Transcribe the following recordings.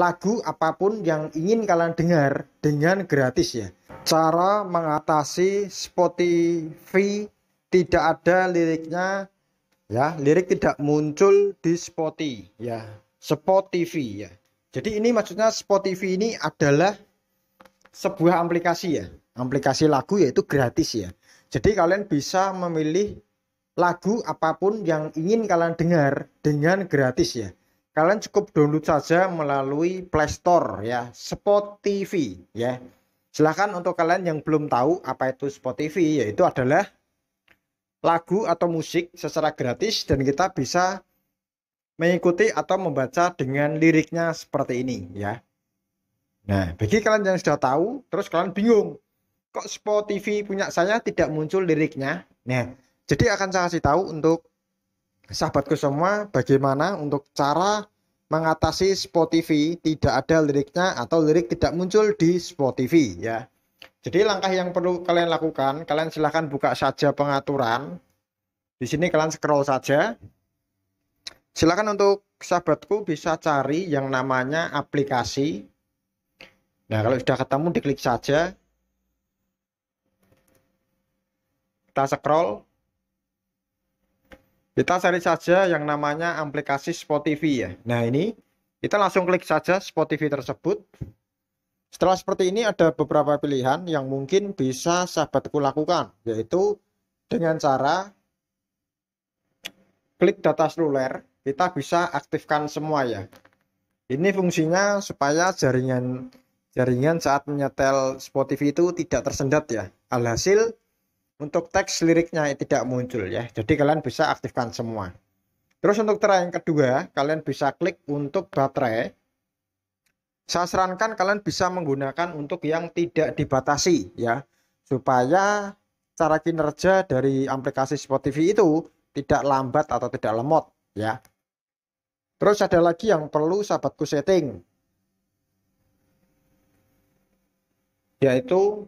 lagu apapun yang ingin kalian dengar dengan gratis ya. Cara mengatasi Spotify tidak ada liriknya ya, lirik tidak muncul di Spotify ya. Spotify ya. Jadi ini maksudnya Spotify ini adalah sebuah aplikasi ya. Aplikasi lagu yaitu gratis ya. Jadi kalian bisa memilih lagu apapun yang ingin kalian dengar dengan gratis ya. Kalian cukup download saja melalui Play Store ya, TV ya. Silahkan untuk kalian yang belum tahu apa itu Spot TV yaitu adalah lagu atau musik secara gratis dan kita bisa mengikuti atau membaca dengan liriknya seperti ini ya. Nah, bagi kalian yang sudah tahu, terus kalian bingung, kok Spot TV punya saya tidak muncul liriknya? Nah, jadi akan saya kasih tahu untuk sahabatku semua bagaimana untuk cara mengatasi Spotify tidak ada liriknya atau lirik tidak muncul di Spotify ya. Jadi langkah yang perlu kalian lakukan, kalian silahkan buka saja pengaturan. Di sini kalian scroll saja. Silahkan untuk sahabatku bisa cari yang namanya aplikasi. Nah kalau sudah ketemu diklik saja. Kita scroll kita cari saja yang namanya aplikasi Spotify ya. Nah ini kita langsung klik saja Spotify tersebut. Setelah seperti ini ada beberapa pilihan yang mungkin bisa sahabatku lakukan. Yaitu dengan cara klik data seluler kita bisa aktifkan semua ya. Ini fungsinya supaya jaringan jaringan saat menyetel Spotify itu tidak tersendat ya. Alhasil untuk teks liriknya tidak muncul ya. Jadi kalian bisa aktifkan semua. Terus untuk terang yang kedua, kalian bisa klik untuk baterai. Saya sarankan kalian bisa menggunakan untuk yang tidak dibatasi ya, supaya cara kinerja dari aplikasi TV itu tidak lambat atau tidak lemot ya. Terus ada lagi yang perlu sahabatku setting yaitu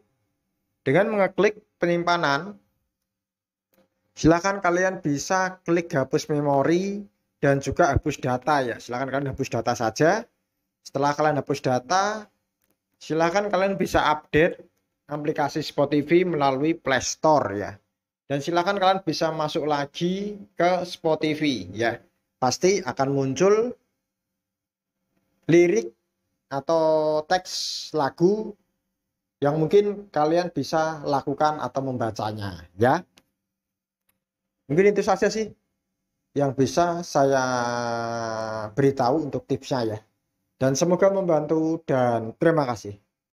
dengan mengeklik penyimpanan, silakan kalian bisa klik hapus memori dan juga hapus data ya. Silakan kalian hapus data saja. Setelah kalian hapus data, silakan kalian bisa update aplikasi Spotify melalui Play Store ya. Dan silakan kalian bisa masuk lagi ke Spotify ya. Pasti akan muncul lirik atau teks lagu yang mungkin kalian bisa lakukan atau membacanya ya mungkin itu saja sih yang bisa saya beritahu untuk tipsnya ya dan semoga membantu dan terima kasih